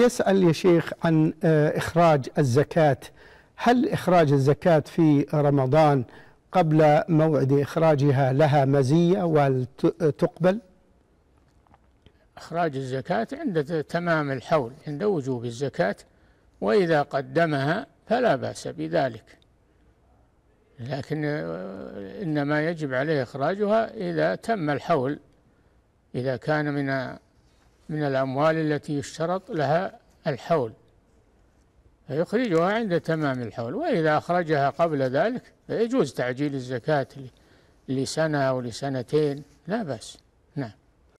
يسأل يا شيخ عن آه، إخراج الزكاة هل إخراج الزكاة في رمضان قبل موعد إخراجها لها مزية وتقبل إخراج الزكاة عند تمام الحول عند وجوب الزكاة وإذا قدمها فلا بأس بذلك لكن آه، إنما يجب عليه إخراجها إذا تم الحول إذا كان من من الأموال التي يشترط لها الحول فيخرجها عند تمام الحول وإذا أخرجها قبل ذلك فيجوز تعجيل الزكاة لسنة أو لسنتين لا بأس نعم